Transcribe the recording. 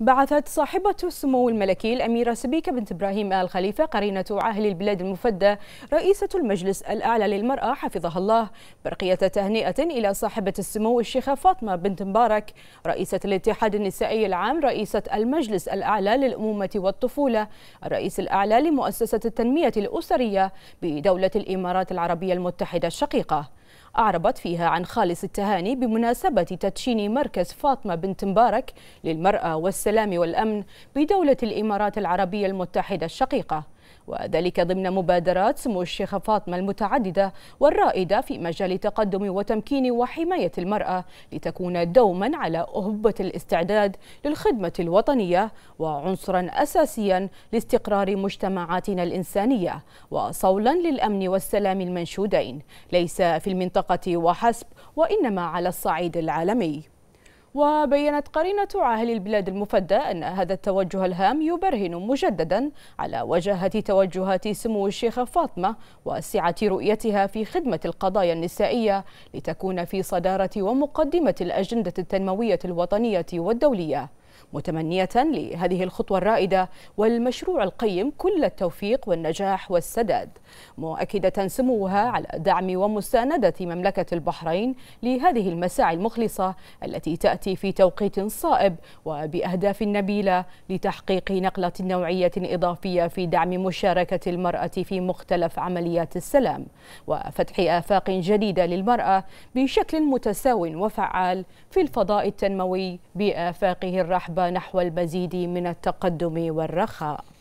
بعثت صاحبة السمو الملكي الأميرة سبيكة بنت إبراهيم آل خليفة قرينة عاهل البلاد المفدى رئيسة المجلس الأعلى للمرأة حفظها الله برقية تهنئة إلى صاحبة السمو الشيخة فاطمة بنت مبارك رئيسة الاتحاد النسائي العام رئيسة المجلس الأعلى للأمومة والطفولة الرئيس الأعلى لمؤسسة التنمية الأسرية بدولة الإمارات العربية المتحدة الشقيقة أعربت فيها عن خالص التهاني بمناسبة تدشين مركز فاطمة بنت مبارك للمرأة والسلام والأمن بدولة الإمارات العربية المتحدة الشقيقة وذلك ضمن مبادرات سمو الشيخة فاطمة المتعددة والرائدة في مجال تقدم وتمكين وحماية المرأة لتكون دوما على أهبة الاستعداد للخدمة الوطنية وعنصرا أساسيا لاستقرار مجتمعاتنا الإنسانية وصولا للأمن والسلام المنشودين ليس في المنطقة وحسب وإنما على الصعيد العالمي وبينت قرينة عاهل البلاد المفدى أن هذا التوجه الهام يبرهن مجددا على وجاهة توجهات سمو الشيخة فاطمة وسعة رؤيتها في خدمة القضايا النسائية لتكون في صدارة ومقدمة الأجندة التنموية الوطنية والدولية متمنية لهذه الخطوة الرائدة والمشروع القيم كل التوفيق والنجاح والسداد مؤكدة سموها على دعم ومساندة مملكة البحرين لهذه المساعي المخلصة التي تأتي في توقيت صائب وبأهداف نبيلة لتحقيق نقلة نوعية إضافية في دعم مشاركة المرأة في مختلف عمليات السلام وفتح آفاق جديدة للمرأة بشكل متساو وفعال في الفضاء التنموي بآفاقه الرحمة الرحبة نحو المزيد من التقدم والرخاء